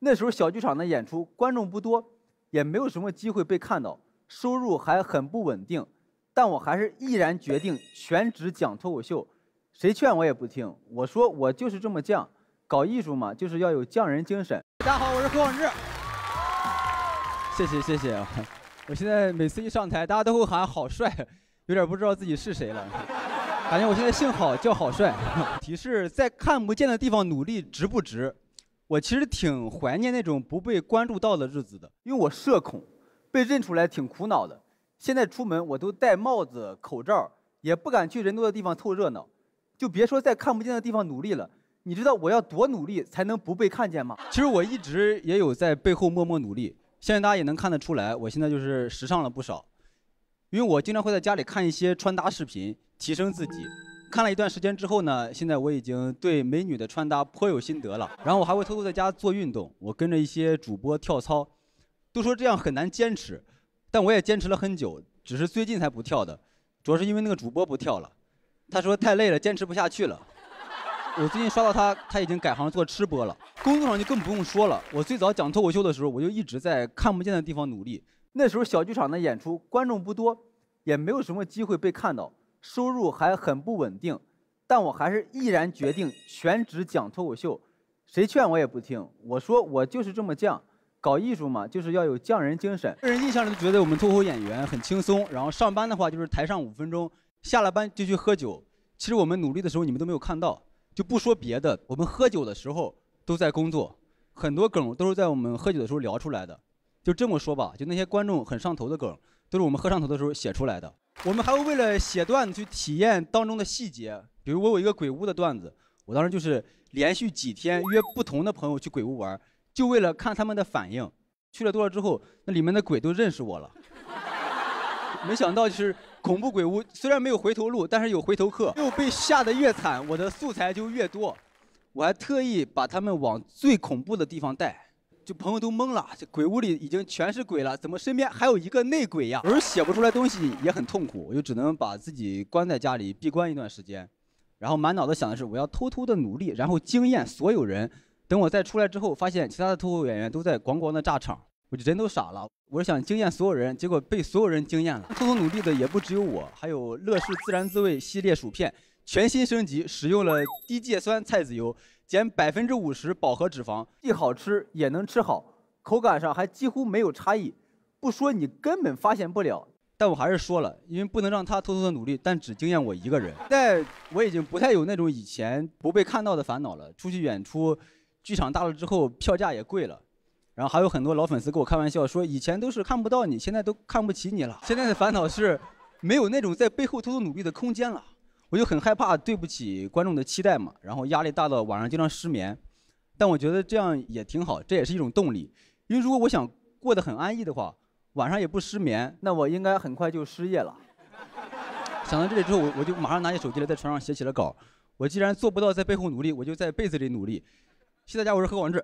那时候小剧场的演出观众不多，也没有什么机会被看到，收入还很不稳定，但我还是毅然决定全职讲脱口秀，谁劝我也不听，我说我就是这么犟，搞艺术嘛就是要有匠人精神。大家好，我是何广志。谢谢谢谢，我现在每次一上台，大家都会喊好帅，有点不知道自己是谁了，感觉我现在姓好叫好帅。提示：在看不见的地方努力值不值？我其实挺怀念那种不被关注到的日子的，因为我社恐，被认出来挺苦恼的。现在出门我都戴帽子、口罩，也不敢去人多的地方凑热闹，就别说在看不见的地方努力了。你知道我要多努力才能不被看见吗？其实我一直也有在背后默默努力，相信大家也能看得出来，我现在就是时尚了不少，因为我经常会在家里看一些穿搭视频，提升自己。看了一段时间之后呢，现在我已经对美女的穿搭颇有心得了。然后我还会偷偷在家做运动，我跟着一些主播跳操，都说这样很难坚持，但我也坚持了很久，只是最近才不跳的，主要是因为那个主播不跳了，他说太累了，坚持不下去了。我最近刷到他，他已经改行做吃播了。工作上就更不用说了，我最早讲脱口秀的时候，我就一直在看不见的地方努力。那时候小剧场的演出，观众不多，也没有什么机会被看到。收入还很不稳定，但我还是毅然决定全职讲脱口秀，谁劝我也不听。我说我就是这么犟，搞艺术嘛，就是要有匠人精神。个人印象里觉得我们脱口演员很轻松，然后上班的话就是台上五分钟，下了班就去喝酒。其实我们努力的时候你们都没有看到，就不说别的，我们喝酒的时候都在工作，很多梗都是在我们喝酒的时候聊出来的。就这么说吧，就那些观众很上头的梗。都是我们喝上头的时候写出来的。我们还会为了写段子去体验当中的细节，比如我有一个鬼屋的段子，我当时就是连续几天约不同的朋友去鬼屋玩，就为了看他们的反应。去了多了之后，那里面的鬼都认识我了。没想到就是恐怖鬼屋，虽然没有回头路，但是有回头客。又被吓得越惨，我的素材就越多。我还特意把他们往最恐怖的地方带。就朋友都懵了，这鬼屋里已经全是鬼了，怎么身边还有一个内鬼呀？而写不出来东西也很痛苦，我就只能把自己关在家里闭关一段时间，然后满脑子想的是我要偷偷的努力，然后惊艳所有人。等我再出来之后，发现其他的脱口演员都在咣咣的炸场，我就人都傻了。我是想惊艳所有人，结果被所有人惊艳了。偷偷努力的也不只有我，还有乐事自然滋味系列薯片全新升级，使用了低芥酸菜籽油。减百分之五十饱和脂肪，既好吃也能吃好，口感上还几乎没有差异，不说你根本发现不了。但我还是说了，因为不能让他偷偷的努力，但只惊艳我一个人。现在我已经不太有那种以前不被看到的烦恼了。出去演出，剧场大了之后票价也贵了，然后还有很多老粉丝跟我开玩笑说，以前都是看不到你，现在都看不起你了。现在的烦恼是，没有那种在背后偷偷努力的空间了。我就很害怕对不起观众的期待嘛，然后压力大到晚上经常失眠，但我觉得这样也挺好，这也是一种动力。因为如果我想过得很安逸的话，晚上也不失眠，那我应该很快就失业了。想到这里之后，我我就马上拿起手机来在床上写起了稿。我既然做不到在背后努力，我就在被子里努力。谢谢大家，我是何广志。